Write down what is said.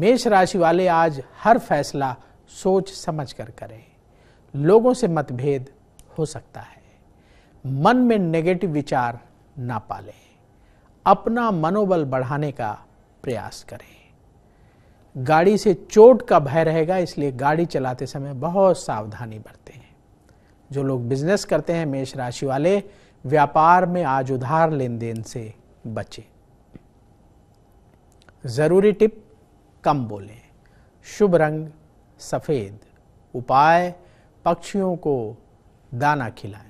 मेष राशि वाले आज हर फैसला सोच समझ कर करें लोगों से मतभेद हो सकता है मन में नेगेटिव विचार ना पालें अपना मनोबल बढ़ाने का प्रयास करें गाड़ी से चोट का भय रहेगा इसलिए गाड़ी चलाते समय बहुत सावधानी बरते हैं जो लोग बिजनेस करते हैं मेष राशि वाले व्यापार में आज उधार लेन देन से बचें जरूरी टिप कम बोलें शुभ रंग सफ़ेद उपाय पक्षियों को दाना खिलाएं